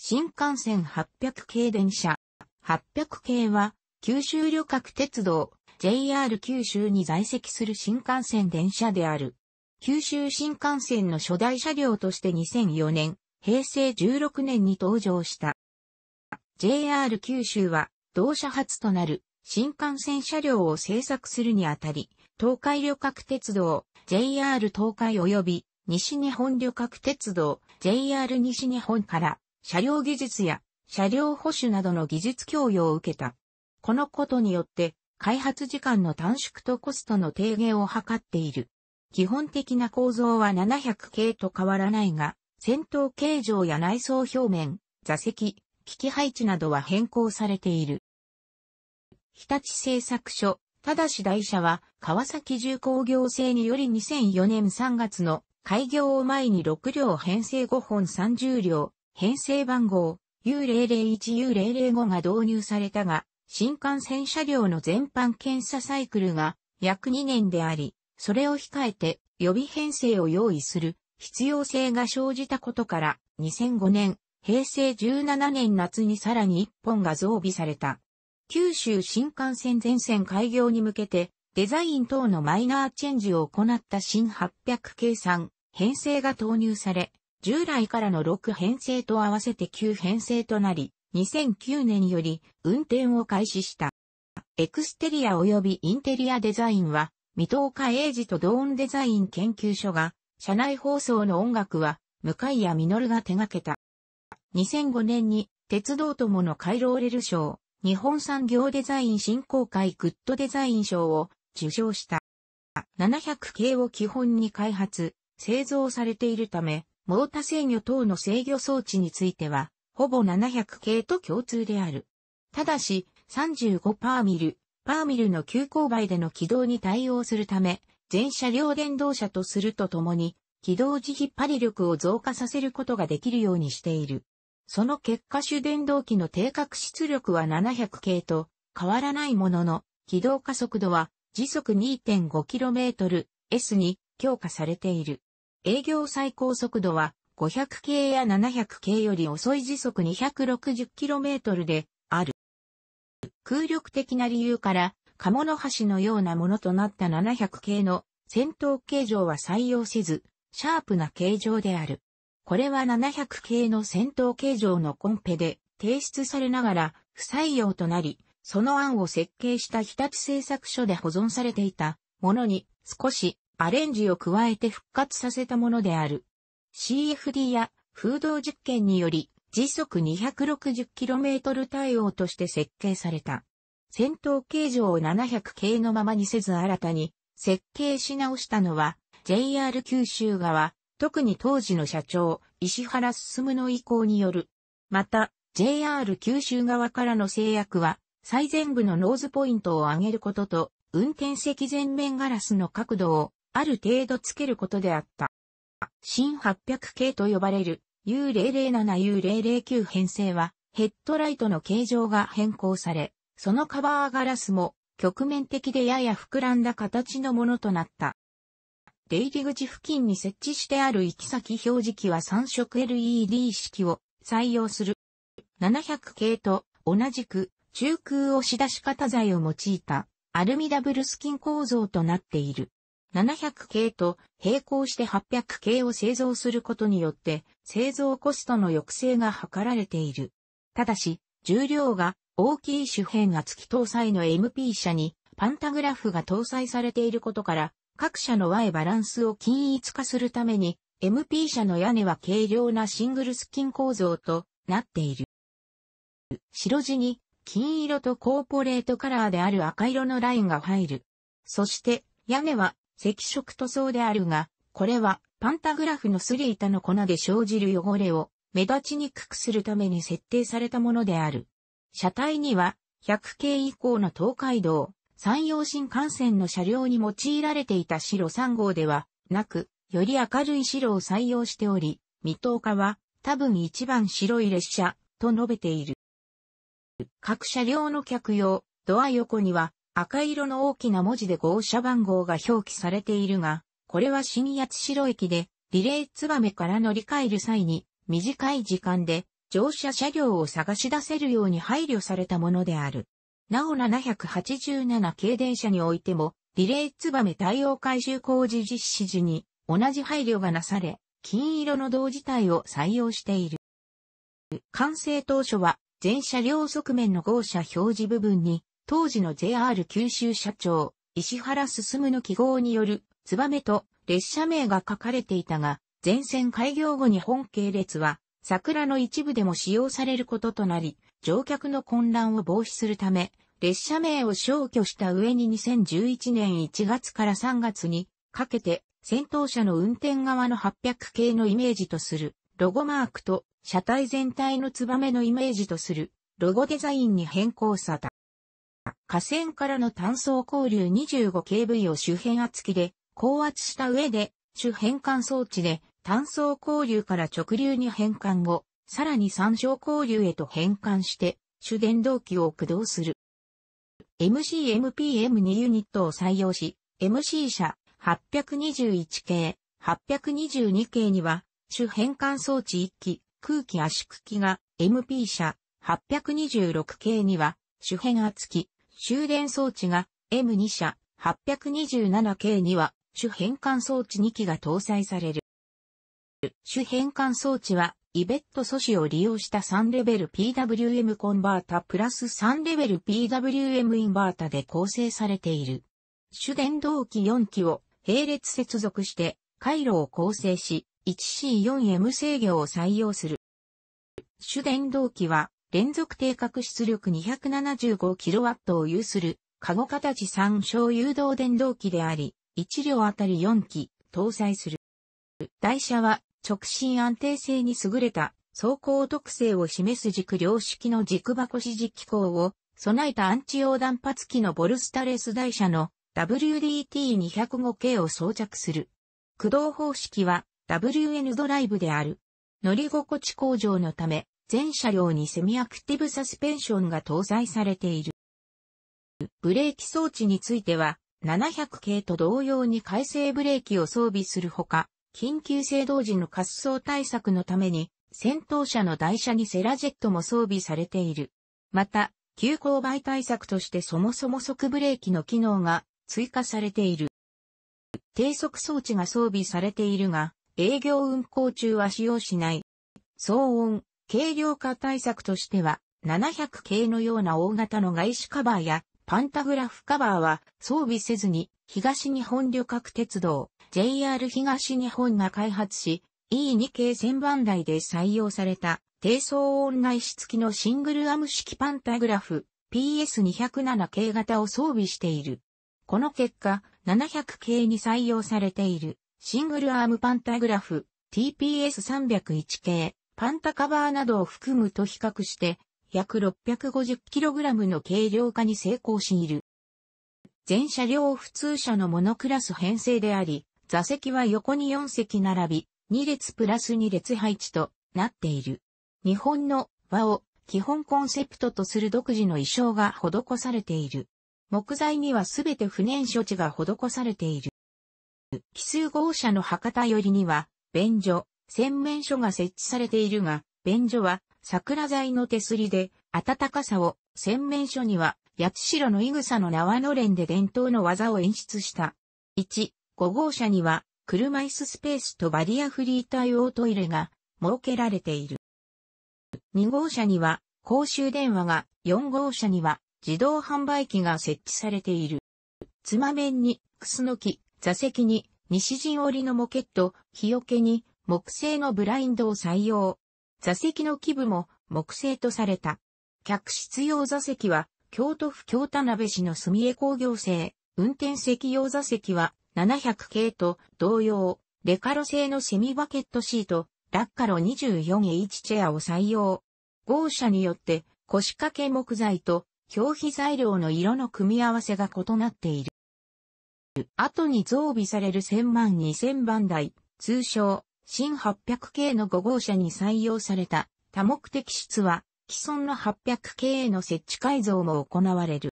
新幹線800系電車。800系は、九州旅客鉄道、JR 九州に在籍する新幹線電車である。九州新幹線の初代車両として2004年、平成16年に登場した。JR 九州は、同社初となる新幹線車両を製作するにあたり、東海旅客鉄道、JR 東海及び西日本旅客鉄道、JR 西日本から車両技術や車両保守などの技術供与を受けた。このことによって、開発時間の短縮とコストの低減を図っている。基本的な構造は700系と変わらないが、戦闘形状や内装表面、座席、機器配置などは変更されている。日立製作所、ただし台車は、川崎重工業製により2004年3月の開業を前に6両編成5本30両、編成番号 U001U005 が導入されたが、新幹線車両の全般検査サイクルが約2年であり、それを控えて予備編成を用意する必要性が生じたことから2005年、平成17年夏にさらに1本が増備された。九州新幹線全線開業に向けてデザイン等のマイナーチェンジを行った新800計算編成が投入され、従来からの6編成と合わせて9編成となり、2009年より運転を開始した。エクステリア及びインテリアデザインは、三藤岡英二とドーンデザイン研究所が、社内放送の音楽は、向谷実が手掛けた。2005年に、鉄道友のカイローレル賞、日本産業デザイン振興会グッドデザイン賞を受賞した。700系を基本に開発、製造されているため、モータ制御等の制御装置については、ほぼ700系と共通である。ただし、35パーミル、パーミルの急勾配での軌道に対応するため、全車両電動車とするとともに、軌道時引っ張り力を増加させることができるようにしている。その結果主電動機の定格出力は700系と変わらないものの、軌道加速度は時速 2.5km S に強化されている。営業最高速度は500系や700系より遅い時速 260km である。空力的な理由から、鴨の橋のようなものとなった700系の戦闘形状は採用せず、シャープな形状である。これは700系の戦闘形状のコンペで提出されながら不採用となり、その案を設計した日立製作所で保存されていたものに少しアレンジを加えて復活させたものである。CFD や風洞実験により時速 260km 対応として設計された。戦闘形状を700系のままにせず新たに設計し直したのは JR 九州側、特に当時の社長、石原進の意向による。また、JR 九州側からの制約は、最前部のノーズポイントを上げることと、運転席前面ガラスの角度をある程度つけることであった。新800系と呼ばれる U007U009 編成はヘッドライトの形状が変更され、そのカバーガラスも局面的でやや膨らんだ形のものとなった。出入り口付近に設置してある行き先表示器は3色 LED 式を採用する。700系と同じく中空押し出し型材を用いたアルミダブルスキン構造となっている。700系と並行して800系を製造することによって製造コストの抑制が図られている。ただし、重量が大きい周辺が付き搭載の MP 車にパンタグラフが搭載されていることから、各社の Y バランスを均一化するために、MP 車の屋根は軽量なシングルスキン構造となっている。白地に金色とコーポレートカラーである赤色のラインが入る。そして、屋根は赤色塗装であるが、これはパンタグラフのすり板の粉で生じる汚れを目立ちにくくするために設定されたものである。車体には100系以降の東海道、山陽新幹線の車両に用いられていた白3号ではなく、より明るい白を採用しており、未踏化は多分一番白い列車と述べている。各車両の客用、ドア横には赤色の大きな文字で号車番号が表記されているが、これは新八代駅で、リレーツバメから乗り換える際に、短い時間で乗車車両を探し出せるように配慮されたものである。なお787系電車においても、リレーツバメ対応改修工事実施時に同じ配慮がなされ、金色の同時体を採用している。完成当初は、全車両側面の号車表示部分に、当時の JR 九州社長、石原進の記号による、ツバメと列車名が書かれていたが、全線開業後に本系列は、桜の一部でも使用されることとなり、乗客の混乱を防止するため、列車名を消去した上に2011年1月から3月にかけて、先頭車の運転側の800系のイメージとするロゴマークと車体全体のツバメのイメージとするロゴデザインに変更された。河川からの単素交流 25kV を周辺圧機で高圧した上で、主変換装置で単素交流から直流に変換後、さらに三乗交流へと変換して、主電動機を駆動する。MCMPM2 ユニットを採用し、MC 車821系、822系には、主変換装置1機、空気圧縮機が MP 車826系には、主変圧機、終電装置が M2 車 827K には主変換装置2機が搭載される。主変換装置はイベット素子を利用した3レベル PWM コンバータプラス3レベル PWM インバータで構成されている。主電動機4機を並列接続して回路を構成し 1C4M 制御を採用する。主電動機は連続定格出力 275kW を有する、カゴ形3小誘導電動機であり、1両あたり4機搭載する。台車は直進安定性に優れた走行特性を示す軸両式の軸箱支持機構を備えたアンチ用断発機のボルスタレス台車の WDT205 系を装着する。駆動方式は WN ドライブである。乗り心地向上のため、全車両にセミアクティブサスペンションが搭載されている。ブレーキ装置については、700系と同様に回生ブレーキを装備するほか、緊急制動時の滑走対策のために、先頭車の台車にセラジェットも装備されている。また、急勾配対策としてそもそも速ブレーキの機能が追加されている。低速装置が装備されているが、営業運行中は使用しない。騒音、軽量化対策としては、700系のような大型の外資カバーやパンタグラフカバーは装備せずに東日本旅客鉄道 JR 東日本が開発し E2 系1000番台で採用された低騒音外資付きのシングルアーム式パンタグラフ PS207 系型を装備している。この結果700系に採用されているシングルアームパンタグラフ TPS301 系パンタカバーなどを含むと比較して、約 650kg の軽量化に成功している。全車両普通車のモノクラス編成であり、座席は横に4席並び、2列プラス2列配置となっている。日本の和を基本コンセプトとする独自の衣装が施されている。木材にはすべて不燃処置が施されている。奇数号車の博多寄りには、便所、洗面所が設置されているが、便所は桜材の手すりで、暖かさを、洗面所には、八代のいグサの縄のれんで伝統の技を演出した。1、5号車には、車椅子スペースとバリアフリー対応トイレが設けられている。2号車には、公衆電話が、4号車には、自動販売機が設置されている。つまめんに、クスノキ、座席に、西陣織のモケット、日よけに、木製のブラインドを採用。座席の基部も木製とされた。客室用座席は京都府京田辺市の住江工業製、運転席用座席は700系と同様、レカロ製のセミバケットシート、ラッカロ 24H チェアを採用。豪車によって腰掛け木材と表皮材料の色の組み合わせが異なっている。後に増備される1000万2000番台、通称新800系の5号車に採用された多目的室は、既存の800系への設置改造も行われる。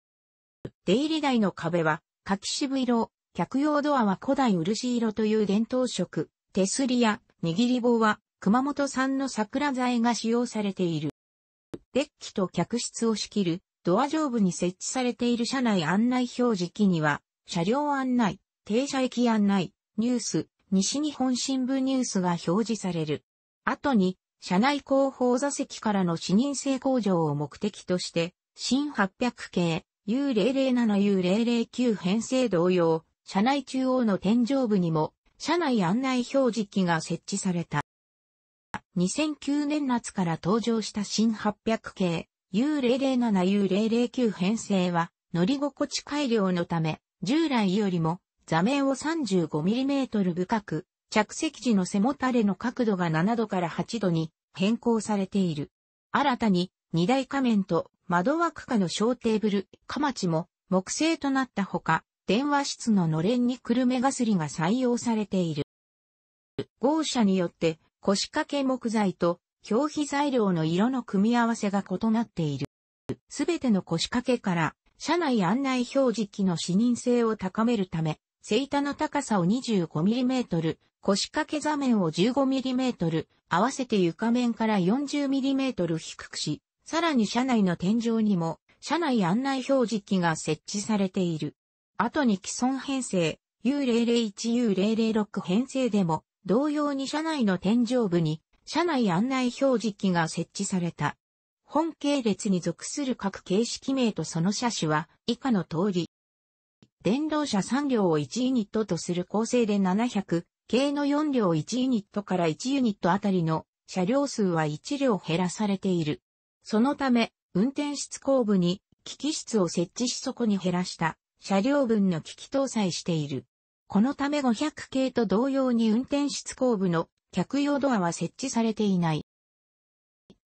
出入り台の壁は柿渋色、客用ドアは古代漆色という伝統色、手すりや握り棒は熊本産の桜材が使用されている。デッキと客室を仕切るドア上部に設置されている車内案内表示器には、車両案内、停車駅案内、ニュース、西日本新聞ニュースが表示される。後に、車内後方座席からの視認性向上を目的として、新800系 U007U009 編成同様、車内中央の天井部にも、車内案内表示機が設置された。2009年夏から登場した新800系 U007U009 編成は乗り心地改良のため従来よりも座面を 35mm 深く、着席時の背もたれの角度が7度から8度に変更されている。新たに2台仮面と窓枠下の小テーブル、かまちも木製となったほか、電話室ののれんにくるめがすりが採用されている。豪車によって腰掛け木材と表皮材料の色の組み合わせが異なっている。すべての腰掛けから車内案内表示機の視認性を高めるため、背板の高さを 25mm、腰掛け座面を 15mm、合わせて床面から 40mm 低くし、さらに車内の天井にも、車内案内表示器が設置されている。後に既存編成、U001U006 編成でも、同様に車内の天井部に、車内案内表示器が設置された。本系列に属する各形式名とその車種は、以下の通り、電動車3両を1ユニットとする構成で700系の4両1ユニットから1ユニットあたりの車両数は1両減らされている。そのため、運転室後部に機器室を設置しそこに減らした車両分の機器搭載している。このため500系と同様に運転室後部の客用ドアは設置されていない。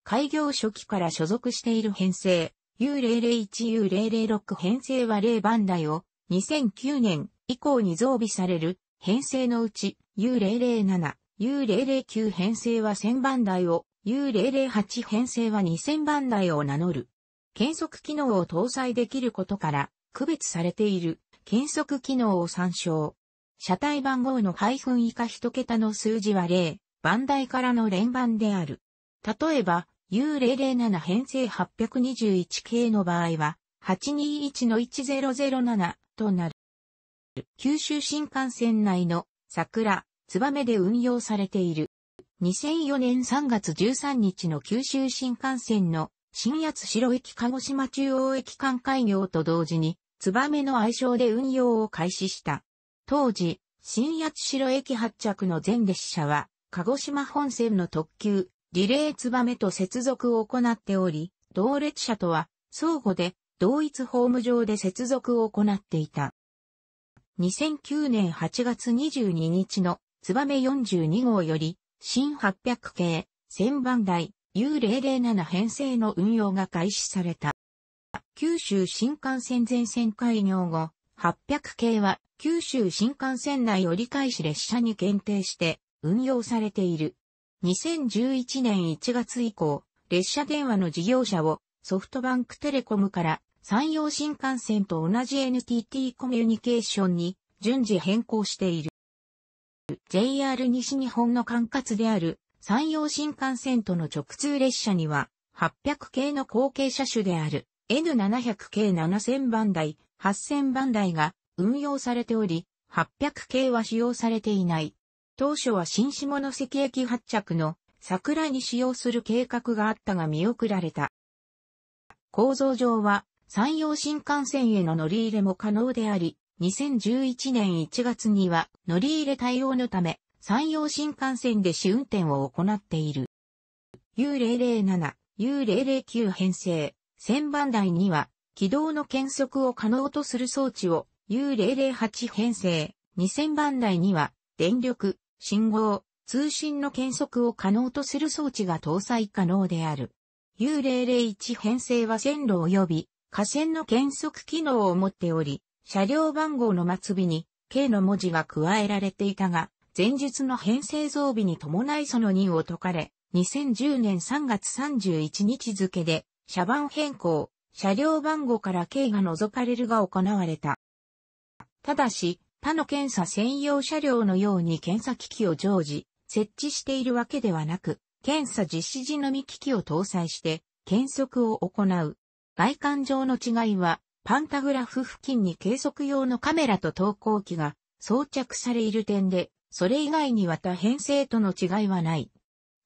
開業初期から所属している編成 U001U006 編成は0番台を2009年以降に増備される編成のうち U007、U009 編成は1000番台を、U008 編成は2000番台を名乗る。検測機能を搭載できることから、区別されている検測機能を参照。車体番号の配分以下一桁の数字は0、番台からの連番である。例えば、U007 編成821系の場合は、821-1007となる。九州新幹線内の桜、めで運用されている。2004年3月13日の九州新幹線の新八代駅鹿児島中央駅間開業と同時に、めの愛称で運用を開始した。当時、新八代駅発着の全列車は、鹿児島本線の特急、リレーメと接続を行っており、同列車とは、相互で同一ホーム上で接続を行っていた。2009年8月22日のツバメ42号より、新800系、1000番台、U007 編成の運用が開始された。九州新幹線全線開業後、800系は九州新幹線内折り返し列車に限定して運用されている。2011年1月以降、列車電話の事業者をソフトバンクテレコムから山陽新幹線と同じ NTT コミュニケーションに順次変更している。JR 西日本の管轄である山陽新幹線との直通列車には800系の後継車種である N700 系7000番台、8000番台が運用されており、800系は使用されていない。当初は新下関駅発着の桜に使用する計画があったが見送られた。構造上は山陽新幹線への乗り入れも可能であり、2011年1月には乗り入れ対応のため、山陽新幹線で試運転を行っている。U007、U009 編成、1000番台には、軌道の検測を可能とする装置を U008 編成、2000番台には、電力、信号、通信の検測を可能とする装置が搭載可能である。U001 編成は線路及び架線の検測機能を持っており、車両番号の末尾に K の文字が加えられていたが、前述の編成増備に伴いその任を解かれ、2010年3月31日付で、車番変更、車両番号から K が除かれるが行われた。ただし、他の検査専用車両のように検査機器を常時、設置しているわけではなく、検査実施時のみ機器を搭載して、検測を行う外観上の違いは、パンタグラフ付近に計測用のカメラと投光機が装着されいる点で、それ以外には多変性との違いはない。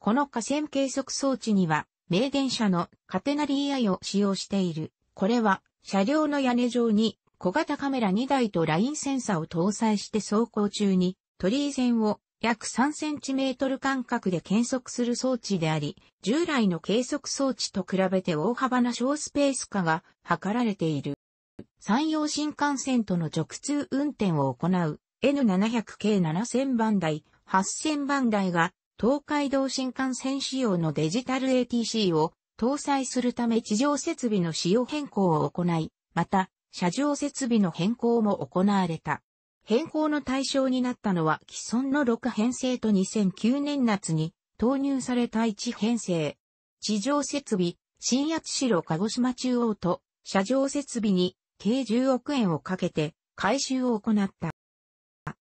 この河川計測装置には、名電車のカテナリー i を使用している。これは、車両の屋根上に小型カメラ2台とラインセンサを搭載して走行中に、鳥居線を約3センチメートル間隔で計測する装置であり、従来の計測装置と比べて大幅な小スペース化が図られている。山陽新幹線との直通運転を行う N700 系7000番台、8000番台が東海道新幹線仕様のデジタル ATC を搭載するため地上設備の仕様変更を行い、また、車上設備の変更も行われた。変更の対象になったのは既存の6編成と2009年夏に投入された1編成。地上設備、新八代鹿児島中央と車上設備に計10億円をかけて改修を行った。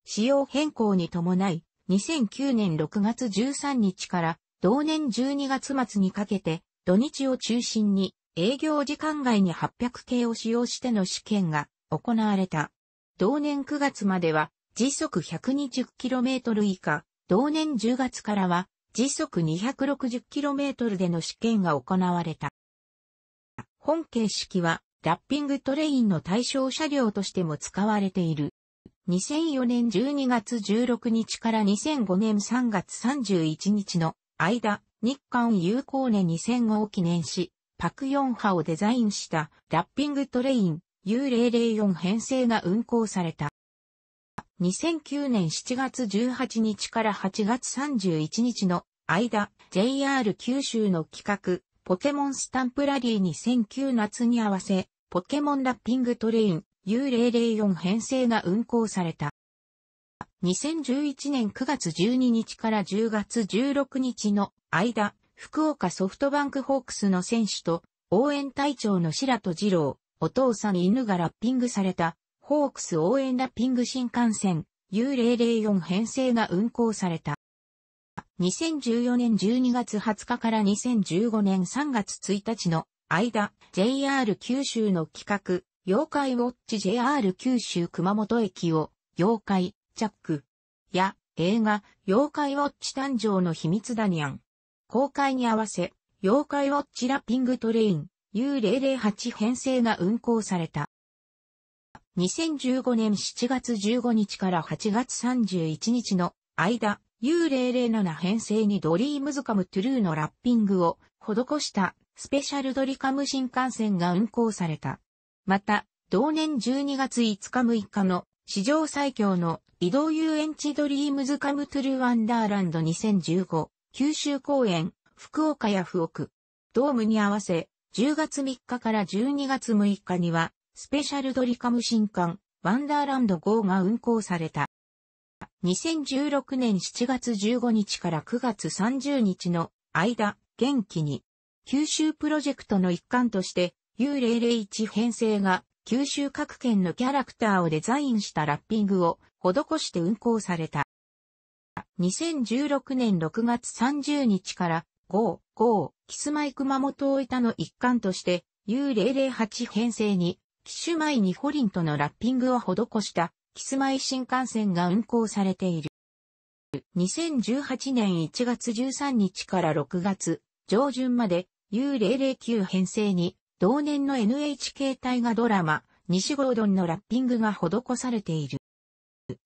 仕様変更に伴い、2009年6月13日から同年12月末にかけて土日を中心に営業時間外に800系を使用しての試験が行われた。同年9月までは時速 120km 以下、同年10月からは時速 260km での試験が行われた。本形式はラッピングトレインの対象車両としても使われている。2004年12月16日から2005年3月31日の間、日韓友好年2005を記念し、パクヨンハをデザインしたラッピングトレイン U004 編成が運行された。2009年7月18日から8月31日の間、JR 九州の企画、ポケモンスタンプラリー2009夏に合わせ、ポケモンラッピングトレイン U004 編成が運行された。2011年9月12日から10月16日の間、福岡ソフトバンクホークスの選手と応援隊長の白戸二郎、お父さん犬がラッピングされた、ホークス応援ラッピング新幹線 U004 編成が運行された。2014年12月20日から2015年3月1日の間、JR 九州の企画、妖怪ウォッチ JR 九州熊本駅を、妖怪、ジャック、や、映画、妖怪ウォッチ誕生の秘密ダニアン。公開に合わせ、妖怪ウォッチラッピングトレイン、U008 編成が運行された。2015年7月15日から8月31日の間、U007 編成にドリームズカムトゥルーのラッピングを施したスペシャルドリカム新幹線が運行された。また、同年12月5日6日の史上最強の移動遊園地ドリームズカムトゥルーワンダーランド2015九州公園福岡や福岡ドームに合わせ10月3日から12月6日には、スペシャルドリカム新刊、ワンダーランド号が運行された。2016年7月15日から9月30日の間、元気に、九州プロジェクトの一環として、U001 編成が九州各県のキャラクターをデザインしたラッピングを施して運行された。2016年6月30日から5、5、キスマイ熊本大分の一環として、U008 編成に、キシュマイニホリンとのラッピングを施した、キスマイ新幹線が運行されている。2018年1月13日から6月上旬まで U009 編成に同年の NHK 大河ドラマ西郷ドンのラッピングが施されている。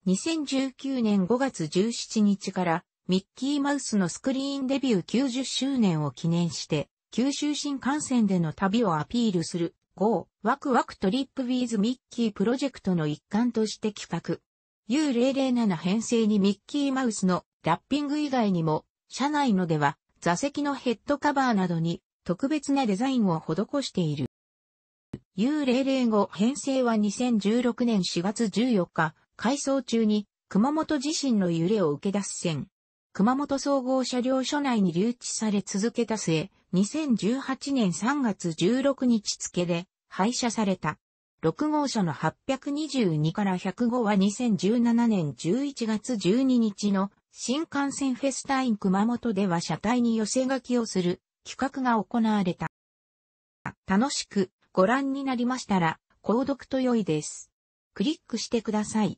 2019年5月17日からミッキーマウスのスクリーンデビュー90周年を記念して、九州新幹線での旅をアピールする GO ワクワクトリップウィズ・ミッキープロジェクトの一環として企画。U007 編成にミッキーマウスのラッピング以外にも、車内のでは座席のヘッドカバーなどに特別なデザインを施している。U005 編成は2016年4月14日、改装中に熊本地震の揺れを受け出す線、熊本総合車両所内に留置され続けた末、2018年3月16日付で廃車された。6号車の822から105は2017年11月12日の新幹線フェスタイン熊本では車体に寄せ書きをする企画が行われた。楽しくご覧になりましたら、購読と良いです。クリックしてください。